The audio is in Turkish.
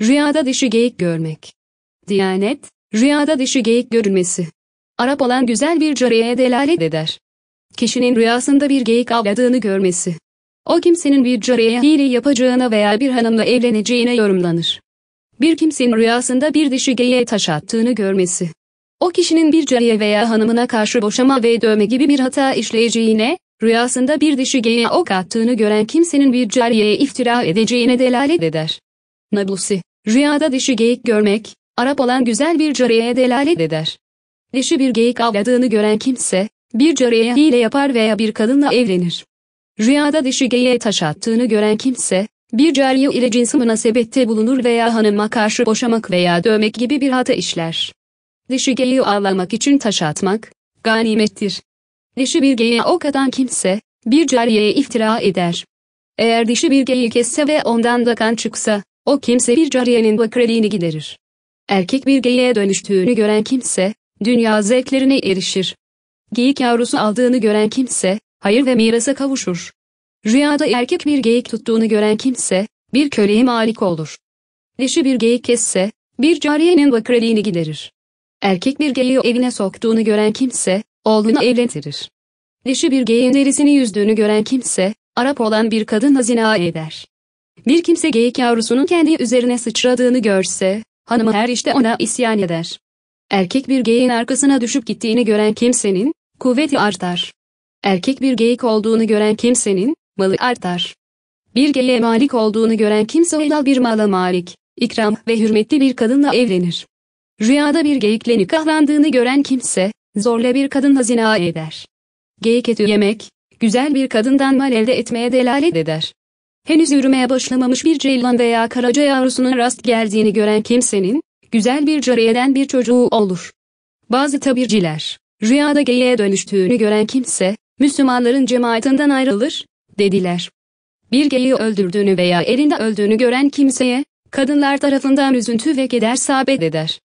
Rüyada dişi geyik görmek. Diyanet, rüyada dişi geyik görülmesi. Arap olan güzel bir cariyeye delalet eder. Kişinin rüyasında bir geyik avladığını görmesi. O kimsenin bir cariyeye hile yapacağına veya bir hanımla evleneceğine yorumlanır. Bir kimsenin rüyasında bir dişi geyiğe taş attığını görmesi. O kişinin bir cariye veya hanımına karşı boşama ve dövme gibi bir hata işleyeceğine, rüyasında bir dişi geyiğe ok attığını gören kimsenin bir cariyeye iftira edeceğine delalet eder. Nablusi Rüyada dişi geyik görmek, Arap olan güzel bir cariyeye delalet eder. Dişi bir geyik avladığını gören kimse, bir cariye hile yapar veya bir kadınla evlenir. Rüyada dişi geyiğe taş attığını gören kimse, bir cariye ile cinsi münasebette bulunur veya hanıma karşı boşamak veya dövmek gibi bir hata işler. Dişi geyiği avlamak için taş atmak, ganimettir. Dişi bir geyiğe ok atan kimse, bir cariyeye iftira eder. Eğer dişi bir geyiği kesse ve ondan da kan çıksa, o kimse bir cariyenin bakreliğini giderir. Erkek bir geyiğe dönüştüğünü gören kimse, dünya zevklerine erişir. Geyik yavrusu aldığını gören kimse, hayır ve mirasa kavuşur. Rüyada erkek bir geyik tuttuğunu gören kimse, bir köleye malik olur. Dişi bir geyik kesse, bir cariyenin bakreliğini giderir. Erkek bir geyiği evine soktuğunu gören kimse, oğlunu evlendirir. Dişi bir geyiğin derisini yüzdüğünü gören kimse, Arap olan bir kadın zina eder. Bir kimse geyik yavrusunun kendi üzerine sıçradığını görse, hanımı her işte ona isyan eder. Erkek bir geyiğin arkasına düşüp gittiğini gören kimsenin, kuvveti artar. Erkek bir geyik olduğunu gören kimsenin, malı artar. Bir geyiğe malik olduğunu gören kimse helal bir mala malik, ikram ve hürmetli bir kadınla evlenir. Rüyada bir geyikle nikahlandığını gören kimse, zorla bir kadın zina eder. Geyik eti yemek, güzel bir kadından mal elde etmeye delalet eder henüz yürümeye başlamamış bir ceylan veya karaca yavrusunun rast geldiğini gören kimsenin, güzel bir cariyeden bir çocuğu olur. Bazı tabirciler, rüyada geyiğe dönüştüğünü gören kimse, Müslümanların cemaatinden ayrılır, dediler. Bir geyiği öldürdüğünü veya elinde öldüğünü gören kimseye, kadınlar tarafından üzüntü ve keder sabit eder.